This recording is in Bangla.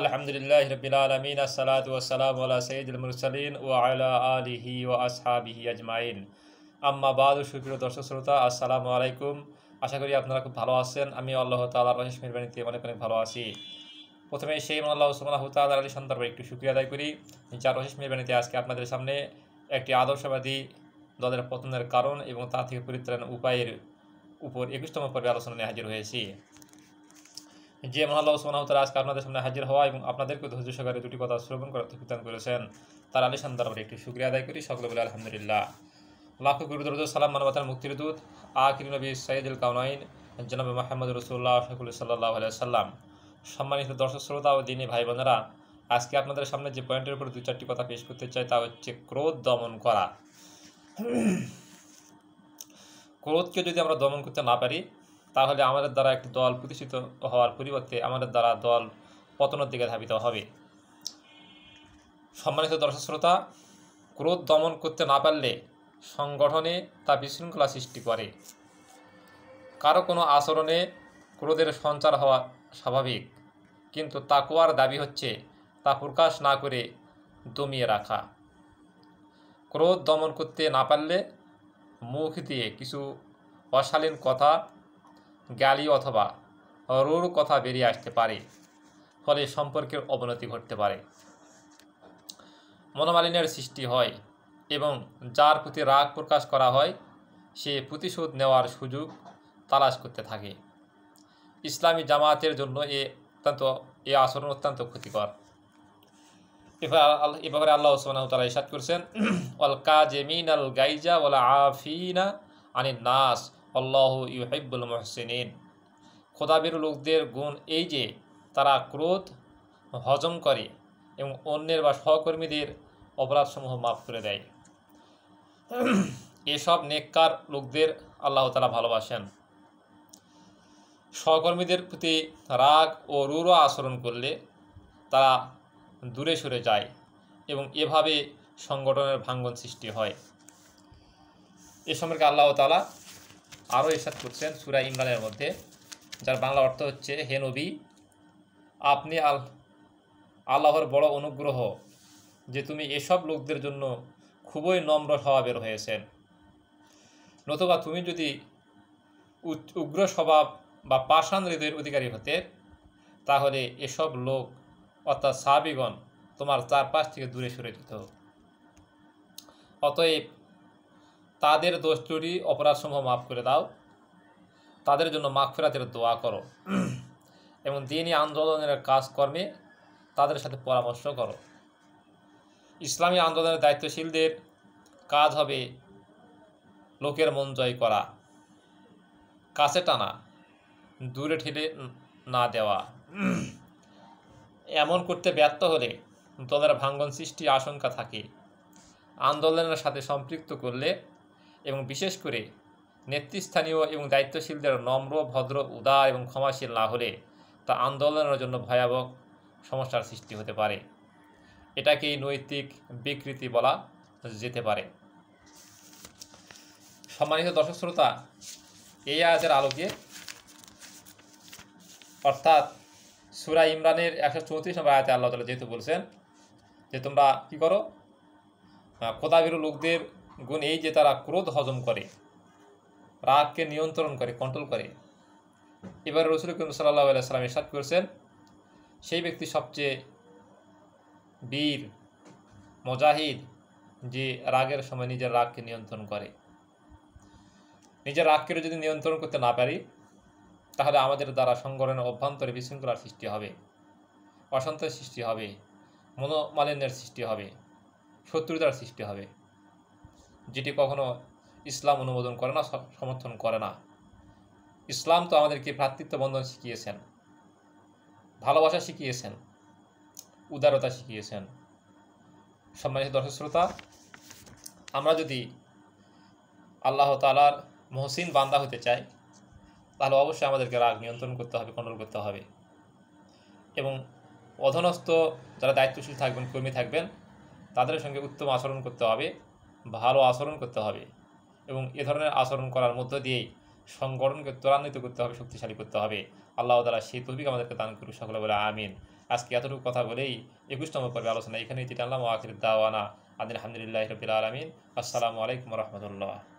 আলহামদুলিল্লাহ রবিল আলমিন আসসালাত ওসালাম আল্লাহ সঈদুল মুরসালিন ও আল্লাহ আলহি ও আসহাবিহি আজমাইন আম্মা বাদ ও সুপ্রিয় দর্শক শ্রোতা আসসালামু আলাইকুম আশা করি আপনারা খুব ভালো আছেন আমি আল্লাহ তালার অশেষ মেহরবানিতে অনেক অনেক ভালো আছি প্রথমে সেই আল্লাহ সুমাহ তাল আলী সন্দর্ভে একটু সুক্রিয় আদায় করি যার রহিস মেহরবানিতে আজকে আপনাদের সামনে একটি আদর্শবাদী দলের পতনের কারণ এবং তা থেকে পরিত্রাণ উপায়ের উপর একুশতম পর্বে আলোচনা নিয়ে হাজির হয়েছি যে মহাল্লাহ সোনাহতারা আজকে আপনাদের সামনে হাজির হওয়া এবং আপনাদেরকে ধৈর্য সহকারে দুটি কথা শ্রবণ করার প্রদান করেছেন তার আলিশান দরবারে একটি সুক্রিয়া আদায় করি সকলে বলে আলহামদুলিল্লাহ লাখ গুরুদরজ সালাম মানবতার মুক্তির দূত আকির নবী সাইদুল কাউনাইন জনাব মাহমদ রসুল্লাহ শকুল সাল্লাহ সাল্লাম সম্মানিত দর্শক শ্রোতা ও দিনী ভাই বোনেরা আজকে আপনাদের সামনে যে পয়েন্টের উপর দু চারটি কথা পেশ করতে চাই তা হচ্ছে ক্রোধ দমন করা ক্রোধকে যদি আমরা দমন করতে না পারি তাহলে আমাদের দ্বারা একটি দল প্রতিষ্ঠিত হওয়ার পরিবর্তে আমাদের দ্বারা দল পতনের দিকে ধাবিত হবে সম্মানিত দর্শক শ্রোতা ক্রোধ দমন করতে না পারলে সংগঠনে তা বিশৃঙ্খলা সৃষ্টি করে কারো কোনো আচরণে ক্রোধের সঞ্চার হওয়া স্বাভাবিক কিন্তু তাকুয়ার দাবি হচ্ছে তা প্রকাশ না করে দমিয়ে রাখা ক্রোধ দমন করতে না পারলে মুখ দিয়ে কিছু অশালীন কথা গালি অথবা রোর কথা বেরিয়ে আসতে পারে ফলে সম্পর্কের অবনতি ঘটতে পারে মনোমালিন্যের সৃষ্টি হয় এবং যার প্রতি রাগ প্রকাশ করা হয় সে প্রতিশোধ নেওয়ার সুযোগ তালাশ করতে থাকে ইসলামী জামাতের জন্য এ অত্যন্ত এ আচরণ অত্যন্ত ক্ষতিকর এভাবে আল্লাহ ওসমান তালা ইসাদ করছেন অল কাজেমিন আল গাইজা ওলা আফিনা আনি নাস আল্লাহ ইউহাইবুল মহসিনিন খোদাবির লোকদের গুণ এই যে তারা ক্রোধ হজম করে এবং অন্যের বা সহকর্মীদের অপরাধসমূহ মাফ করে দেয় এসব নেককার লোকদের আল্লাহ তালা ভালোবাসেন সহকর্মীদের প্রতি রাগ ও রুর আচরণ করলে তারা দূরে সরে যায় এবং এভাবে সংগঠনের ভাঙ্গন সৃষ্টি হয় এ সম্পর্কে আল্লাহ তালা আরও ইসাদ করছেন সুরা ইমরানের মধ্যে যার বাংলা অর্থ হচ্ছে হে নবী আপনি আল আল্লাহর বড় অনুগ্রহ যে তুমি এসব লোকদের জন্য খুবই নম্র স্বভাবের হয়েছেন নতুবা তুমি যদি উগ্র স্বভাব বা পাষাণ হৃদয়ের অধিকারী হতে তাহলে এসব লোক অর্থাৎ সাবিগণ তোমার চারপাশ থেকে দূরে সরে যেত অতএব তাদের দোষ ত্রুটি অপরাধসমূহ মাফ করে দাও তাদের জন্য মাগফেরাতের দোয়া করো এবং দিনই আন্দোলনের কাজকর্মে তাদের সাথে পরামর্শ করো ইসলামী আন্দোলনের দায়িত্বশীলদের কাজ হবে লোকের মন জয় করা কাছে টানা দূরে ঠেলে না দেওয়া এমন করতে ব্যর্থ হলে দলের ভাঙ্গন সৃষ্টি আশঙ্কা থাকে আন্দোলনের সাথে সম্পৃক্ত করলে এবং বিশেষ করে নেতৃস্থানীয় এবং দায়িত্বশীলদের নম্র ভদ্র উদার এবং ক্ষমাশীল না হলে তা আন্দোলনের জন্য ভয়াবহ সমস্যার সৃষ্টি হতে পারে এটাকেই নৈতিক বিকৃতি বলা যেতে পারে সম্মানিত দর্শক শ্রোতা এই আয়াতের আলোকে অর্থাৎ সুরা ইমরানের একশো চৌত্রিশ নম্বর আয়াতে আল্লাহ তালা যেহেতু বলছেন যে তোমরা কি করো কোদাবির লোকদের গুণ এই যে তারা ক্রোধ হজম করে রাগকে নিয়ন্ত্রণ করে কন্ট্রোল করে এবার রসুল করিম সাল্লাহ সাল্লাম ইসাদ করেছেন সেই ব্যক্তি সবচেয়ে বীর মজাহিদ যে রাগের সময় নিজের রাগকে নিয়ন্ত্রণ করে নিজের রাগকে যদি নিয়ন্ত্রণ করতে না পারি তাহলে আমাদের দ্বারা সংগঠনের অভ্যন্তরে বিশৃঙ্খলার সৃষ্টি হবে অশান্তের সৃষ্টি হবে মনোমালিন্যের সৃষ্টি হবে শত্রুতার সৃষ্টি হবে যেটি কখনো ইসলাম অনুমোদন করে না সমর্থন করে না ইসলাম তো আমাদেরকে ভ্রাতৃত্ব বন্ধন শিখিয়েছেন ভালোবাসা শিখিয়েছেন উদারতা শিখিয়েছেন সম্মানিত দর্শক শ্রোতা আমরা যদি আল্লাহ তালার মহসিন বান্দা হতে চাই তাহলে অবশ্যই আমাদেরকে রাগ নিয়ন্ত্রণ করতে হবে কন্ট্রোল করতে হবে এবং অধনস্থ যারা দায়িত্বশীল থাকবেন কর্মী থাকবেন তাদের সঙ্গে উত্তম আচরণ করতে হবে ভালো আচরণ করতে হবে এবং এ ধরনের আচরণ করার মধ্য দিয়েই সংগঠনকে ত্বরান্বিত করতে হবে শক্তিশালী করতে হবে আল্লাহ তালা সেই তৌফিক আমাদেরকে দান করুক সকলে বলে আমিন আজকে এতটুকু কথা বলেই একুশ নম্বর পর্বে আলোচনা এখানেই চিটানলাম আখির দাওয়ানা আদিন আলহামদুলিল্লাহ রবিল আলমিন আসসালামু আলাইকুম রহমতুল্লাহ